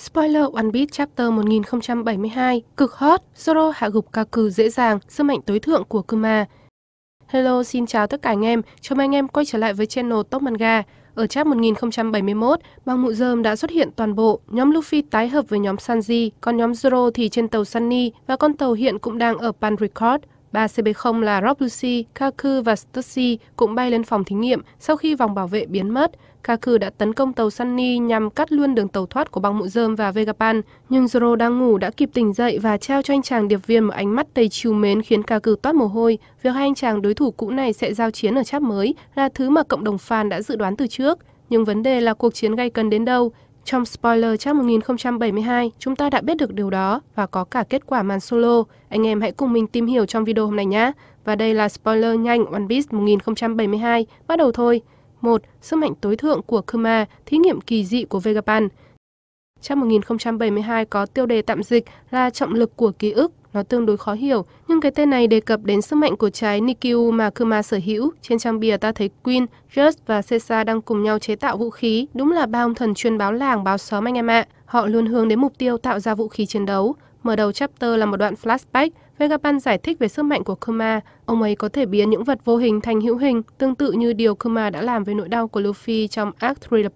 Spoiler One Piece Chapter 1072, cực hot, Zoro hạ gục Kaku dễ dàng, sức mạnh tối thượng của Kuma. Hello, xin chào tất cả anh em, chào mừng anh em quay trở lại với channel Top Manga. Ở chap 1071, băng mụ dơm đã xuất hiện toàn bộ, nhóm Luffy tái hợp với nhóm Sanji, còn nhóm Zoro thì trên tàu Sunny và con tàu hiện cũng đang ở Pan Record. Ba CB0 là Roblusi, Kaku và Stussy cũng bay lên phòng thí nghiệm sau khi vòng bảo vệ biến mất. Kaku đã tấn công tàu Sunny nhằm cắt luôn đường tàu thoát của băng mụ dơm và Vegapan, nhưng Zoro đang ngủ đã kịp tỉnh dậy và trao cho anh chàng điệp viên một ánh mắt đầy chiều mến khiến Kaku toát mồ hôi. Việc hai anh chàng đối thủ cũ này sẽ giao chiến ở chap mới là thứ mà cộng đồng fan đã dự đoán từ trước. Nhưng vấn đề là cuộc chiến gay cấn đến đâu? Trong spoiler chapter 1072, chúng ta đã biết được điều đó và có cả kết quả màn solo. Anh em hãy cùng mình tìm hiểu trong video hôm nay nhé. Và đây là spoiler nhanh One Piece 1072, bắt đầu thôi. 1. Sức mạnh tối thượng của Kuma, thí nghiệm kỳ dị của Vegapan. Chapter 1072 có tiêu đề tạm dịch là trọng lực của ký ức nó tương đối khó hiểu, nhưng cái tên này đề cập đến sức mạnh của trái Nikiu mà Kuma sở hữu. Trên trang bìa ta thấy Queen, Just và cesa đang cùng nhau chế tạo vũ khí. Đúng là ba ông thần chuyên báo làng, báo xóm anh em ạ. Họ luôn hướng đến mục tiêu tạo ra vũ khí chiến đấu. Mở đầu chapter là một đoạn flashback Vegapan giải thích về sức mạnh của Kuma, ông ấy có thể biến những vật vô hình thành hữu hình, tương tự như điều Kuma đã làm với nỗi đau của Luffy trong Arc Thriller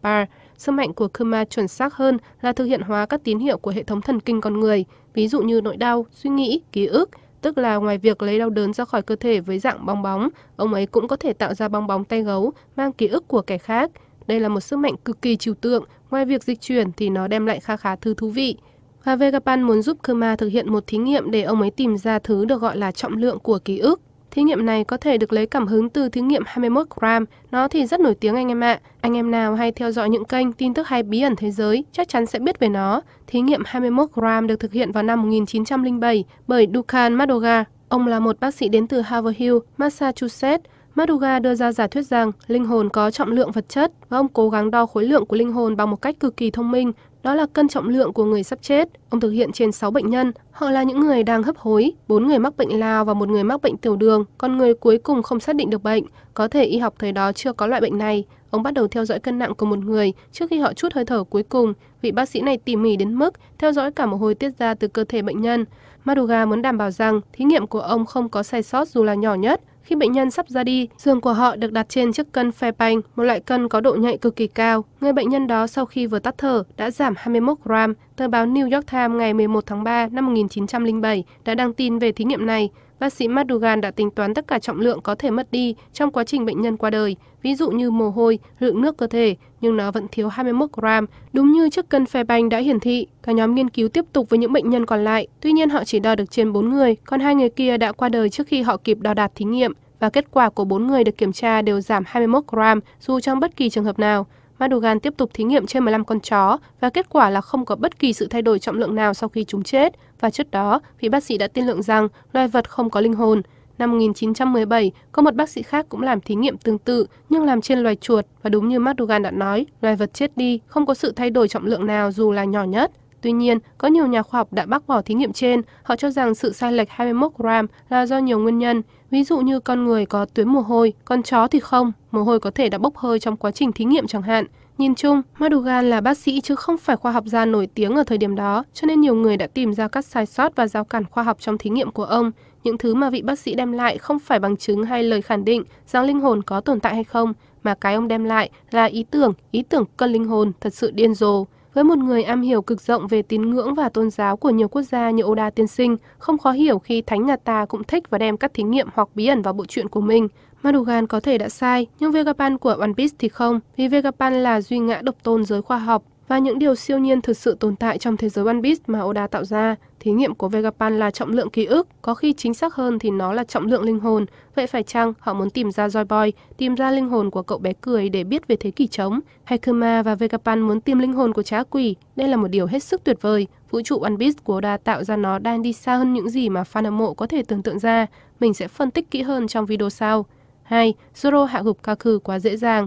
Sức mạnh của Kuma chuẩn xác hơn là thực hiện hóa các tín hiệu của hệ thống thần kinh con người, ví dụ như nỗi đau, suy nghĩ, ký ức, tức là ngoài việc lấy đau đớn ra khỏi cơ thể với dạng bong bóng, ông ấy cũng có thể tạo ra bong bóng tay gấu mang ký ức của kẻ khác. Đây là một sức mạnh cực kỳ trừu tượng, ngoài việc dịch chuyển thì nó đem lại khá khá thứ thú vị. Và Vegapan muốn giúp Kerma thực hiện một thí nghiệm để ông ấy tìm ra thứ được gọi là trọng lượng của ký ức. Thí nghiệm này có thể được lấy cảm hứng từ thí nghiệm 21 gram. Nó thì rất nổi tiếng anh em ạ. À. Anh em nào hay theo dõi những kênh tin tức hay bí ẩn thế giới chắc chắn sẽ biết về nó. Thí nghiệm 21 gram được thực hiện vào năm 1907 bởi Dukan Madoga. Ông là một bác sĩ đến từ Harvard Hill, Massachusetts. Maduga đưa ra giả thuyết rằng linh hồn có trọng lượng vật chất và ông cố gắng đo khối lượng của linh hồn bằng một cách cực kỳ thông minh đó là cân trọng lượng của người sắp chết. Ông thực hiện trên 6 bệnh nhân. Họ là những người đang hấp hối, 4 người mắc bệnh lao và một người mắc bệnh tiểu đường, còn người cuối cùng không xác định được bệnh. Có thể y học thời đó chưa có loại bệnh này. Ông bắt đầu theo dõi cân nặng của một người trước khi họ chút hơi thở cuối cùng. Vị bác sĩ này tỉ mỉ đến mức theo dõi cả một hồi tiết ra từ cơ thể bệnh nhân. Maduga muốn đảm bảo rằng thí nghiệm của ông không có sai sót dù là nhỏ nhất. Khi bệnh nhân sắp ra đi, giường của họ được đặt trên chiếc cân Fairbank, một loại cân có độ nhạy cực kỳ cao. Người bệnh nhân đó sau khi vừa tắt thở đã giảm 21 gram. Tờ báo New York Times ngày 11 tháng 3 năm 1907 đã đăng tin về thí nghiệm này bác sĩ Madugan đã tính toán tất cả trọng lượng có thể mất đi trong quá trình bệnh nhân qua đời, ví dụ như mồ hôi, lượng nước cơ thể, nhưng nó vẫn thiếu 21 gram. Đúng như chiếc cân banh đã hiển thị, cả nhóm nghiên cứu tiếp tục với những bệnh nhân còn lại. Tuy nhiên họ chỉ đo được trên 4 người, còn hai người kia đã qua đời trước khi họ kịp đo đạt thí nghiệm và kết quả của 4 người được kiểm tra đều giảm 21 gram dù trong bất kỳ trường hợp nào. Erdogan tiếp tục thí nghiệm trên 15 con chó và kết quả là không có bất kỳ sự thay đổi trọng lượng nào sau khi chúng chết và trước đó, vị bác sĩ đã tiên lượng rằng loài vật không có linh hồn. Năm 1917, có một bác sĩ khác cũng làm thí nghiệm tương tự nhưng làm trên loài chuột và đúng như Erdogan đã nói, loài vật chết đi, không có sự thay đổi trọng lượng nào dù là nhỏ nhất. Tuy nhiên, có nhiều nhà khoa học đã bác bỏ thí nghiệm trên. Họ cho rằng sự sai lệch 21 gram là do nhiều nguyên nhân, Ví dụ như con người có tuyến mồ hôi, con chó thì không, mồ hôi có thể đã bốc hơi trong quá trình thí nghiệm chẳng hạn. Nhìn chung, Madugan là bác sĩ chứ không phải khoa học gia nổi tiếng ở thời điểm đó, cho nên nhiều người đã tìm ra các sai sót và giao cản khoa học trong thí nghiệm của ông. Những thứ mà vị bác sĩ đem lại không phải bằng chứng hay lời khẳng định rằng linh hồn có tồn tại hay không, mà cái ông đem lại là ý tưởng, ý tưởng cân linh hồn thật sự điên rồ. Với một người am hiểu cực rộng về tín ngưỡng và tôn giáo của nhiều quốc gia như Oda Tiên Sinh, không khó hiểu khi thánh nhà ta cũng thích và đem các thí nghiệm hoặc bí ẩn vào bộ truyện của mình. Madugan có thể đã sai, nhưng Vegapan của One Piece thì không, vì Vegapan là duy ngã độc tôn giới khoa học, và những điều siêu nhiên thực sự tồn tại trong thế giới One Piece mà Oda tạo ra. Thí nghiệm của Vegapan là trọng lượng ký ức, có khi chính xác hơn thì nó là trọng lượng linh hồn. Vậy phải chăng họ muốn tìm ra Joy Boy, tìm ra linh hồn của cậu bé cười để biết về thế kỷ trống? Hay Kuma và Vegapan muốn tìm linh hồn của trá quỷ? Đây là một điều hết sức tuyệt vời. Vũ trụ One Piece của Oda tạo ra nó đang đi xa hơn những gì mà fan hâm mộ có thể tưởng tượng ra. Mình sẽ phân tích kỹ hơn trong video sau. 2. Zoro hạ gục Kaku quá dễ dàng.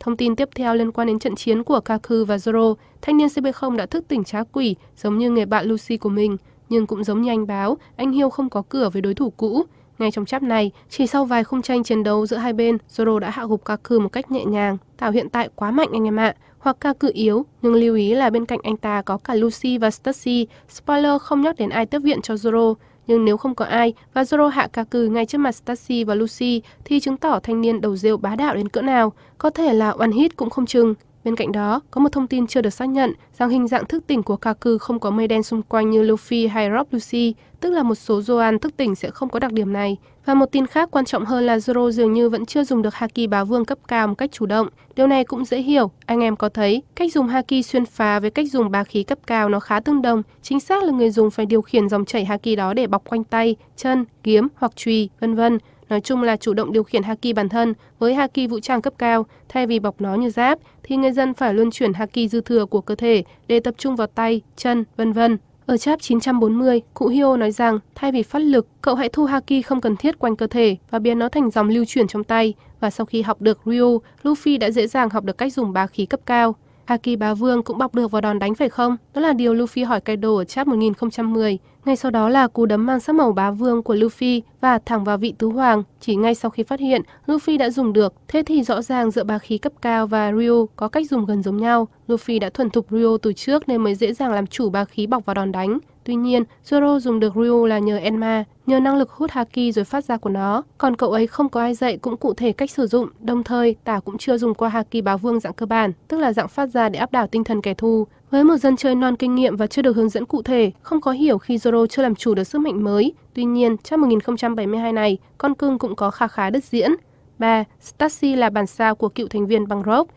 Thông tin tiếp theo liên quan đến trận chiến của Kaku và Zoro, thanh niên CB0 đã thức tỉnh trá quỷ giống như người bạn Lucy của mình, nhưng cũng giống như anh báo, anh Hiêu không có cửa với đối thủ cũ. Ngay trong chap này, chỉ sau vài khung tranh chiến đấu giữa hai bên, Zoro đã hạ gục Kaku một cách nhẹ nhàng. Tạo hiện tại quá mạnh anh em ạ, hoặc Kaku yếu, nhưng lưu ý là bên cạnh anh ta có cả Lucy và Stussy. Spoiler không nhắc đến ai tiếp viện cho Zoro nhưng nếu không có ai và Zoro hạ cà cừ ngay trước mặt Stacy và Lucy thì chứng tỏ thanh niên đầu rêu bá đạo đến cỡ nào, có thể là one hit cũng không chừng. Bên cạnh đó, có một thông tin chưa được xác nhận rằng hình dạng thức tỉnh của Kaku không có mây đen xung quanh như Luffy hay Rob Lucy, tức là một số Zoan thức tỉnh sẽ không có đặc điểm này. Và một tin khác quan trọng hơn là Zoro dường như vẫn chưa dùng được Haki bá vương cấp cao một cách chủ động. Điều này cũng dễ hiểu, anh em có thấy, cách dùng Haki xuyên phá với cách dùng bá khí cấp cao nó khá tương đồng. Chính xác là người dùng phải điều khiển dòng chảy Haki đó để bọc quanh tay, chân, kiếm hoặc chùy, vân vân Nói chung là chủ động điều khiển haki bản thân với haki vũ trang cấp cao thay vì bọc nó như giáp thì người dân phải luân chuyển haki dư thừa của cơ thể để tập trung vào tay, chân, vân vân. Ở chap 940, cụ Hio nói rằng thay vì phát lực, cậu hãy thu haki không cần thiết quanh cơ thể và biến nó thành dòng lưu chuyển trong tay. Và sau khi học được Ryu, Luffy đã dễ dàng học được cách dùng bá khí cấp cao. Haki bá vương cũng bọc được vào đòn đánh phải không? Đó là điều Luffy hỏi Kaido ở chap 1010 ngay sau đó là cú đấm mang sắc màu bá vương của Luffy và thẳng vào vị tứ hoàng. Chỉ ngay sau khi phát hiện, Luffy đã dùng được. Thế thì rõ ràng giữa bá khí cấp cao và Ryu có cách dùng gần giống nhau. Luffy đã thuần thục Ryu từ trước nên mới dễ dàng làm chủ bá khí bọc vào đòn đánh. Tuy nhiên, Zoro dùng được Ryu là nhờ Enma, nhờ năng lực hút Haki rồi phát ra của nó. Còn cậu ấy không có ai dạy cũng cụ thể cách sử dụng, đồng thời tả cũng chưa dùng qua Haki bá vương dạng cơ bản, tức là dạng phát ra để áp đảo tinh thần kẻ thù. Với một dân chơi non kinh nghiệm và chưa được hướng dẫn cụ thể, không có hiểu khi Zoro chưa làm chủ được sức mạnh mới, tuy nhiên trong 1072 này, con cưng cũng có khá khá đất diễn. 3. Stassi là bản sao của cựu thành viên băng Bangrok,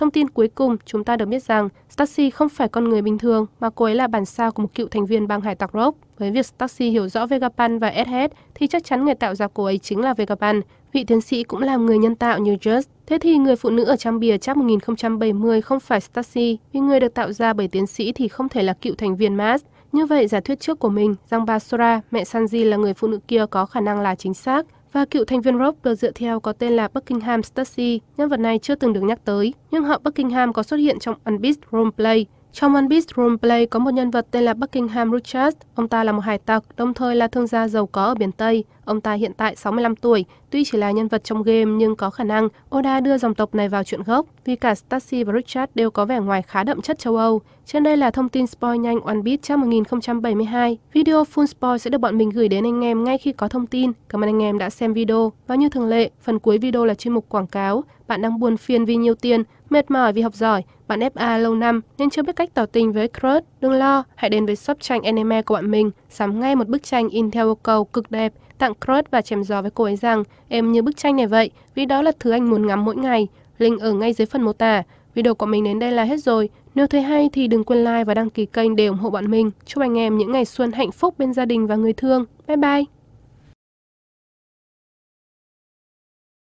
Thông tin cuối cùng, chúng ta được biết rằng Stasi không phải con người bình thường mà cô ấy là bản sao của một cựu thành viên bang hải tặc Rock. Với việc Stasi hiểu rõ Vegapan và Edhead thì chắc chắn người tạo ra cô ấy chính là Vegapan. Vị tiến sĩ cũng là người nhân tạo như Just. Thế thì người phụ nữ ở trang bìa chắc 1070 không phải Stasi, vì người được tạo ra bởi tiến sĩ thì không thể là cựu thành viên Mars. Như vậy, giả thuyết trước của mình rằng bà Sora, mẹ Sanji là người phụ nữ kia có khả năng là chính xác và cựu thành viên Rock được dựa theo có tên là Buckingham Stussy. Nhân vật này chưa từng được nhắc tới, nhưng họ Buckingham có xuất hiện trong Unbeat Roleplay, trong One Piece Play có một nhân vật tên là Buckingham Richard. Ông ta là một hải tặc, đồng thời là thương gia giàu có ở biển Tây. Ông ta hiện tại 65 tuổi, tuy chỉ là nhân vật trong game nhưng có khả năng Oda đưa dòng tộc này vào chuyện gốc vì cả Stacy và Richard đều có vẻ ngoài khá đậm chất châu Âu. Trên đây là thông tin spoil nhanh One Piece trang 1072. Video full spoil sẽ được bọn mình gửi đến anh em ngay khi có thông tin. Cảm ơn anh em đã xem video. Và như thường lệ, phần cuối video là chuyên mục quảng cáo. Bạn đang buồn phiền vì nhiều tiền, mệt mỏi vì học giỏi, bạn FA lâu năm nên chưa biết cách tỏ tình với crush. Đừng lo, hãy đến với shop tranh anime của bạn mình, sắm ngay một bức tranh in theo yêu cầu cực đẹp, tặng crush và chém gió với cô ấy rằng em như bức tranh này vậy, vì đó là thứ anh muốn ngắm mỗi ngày. Link ở ngay dưới phần mô tả. Video của mình đến đây là hết rồi. Nếu thấy hay thì đừng quên like và đăng ký kênh để ủng hộ bọn mình. Chúc anh em những ngày xuân hạnh phúc bên gia đình và người thương. Bye bye!